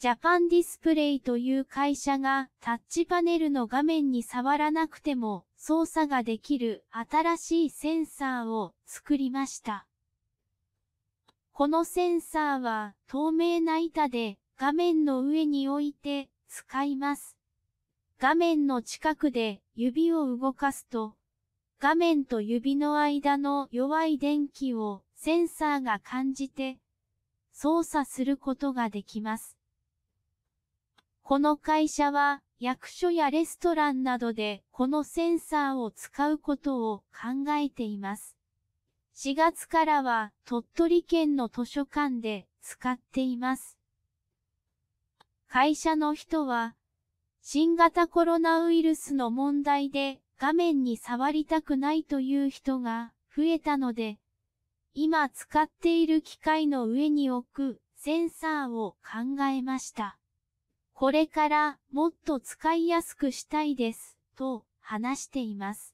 ジャパンディスプレイという会社がタッチパネルの画面に触らなくても操作ができる新しいセンサーを作りました。このセンサーは透明な板で画面の上に置いて使います。画面の近くで指を動かすと、画面と指の間の弱い電気をセンサーが感じて操作することができます。この会社は役所やレストランなどでこのセンサーを使うことを考えています。4月からは鳥取県の図書館で使っています。会社の人は新型コロナウイルスの問題で画面に触りたくないという人が増えたので、今使っている機械の上に置くセンサーを考えました。これからもっと使いやすくしたいです、と話しています。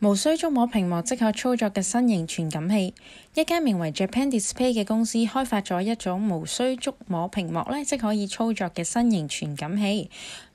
無需觸摸屏幕即可操作嘅新型傳感器，一間名為 Japan Display 嘅公司開發咗一種無需觸摸屏幕即可以操作嘅新型傳感器。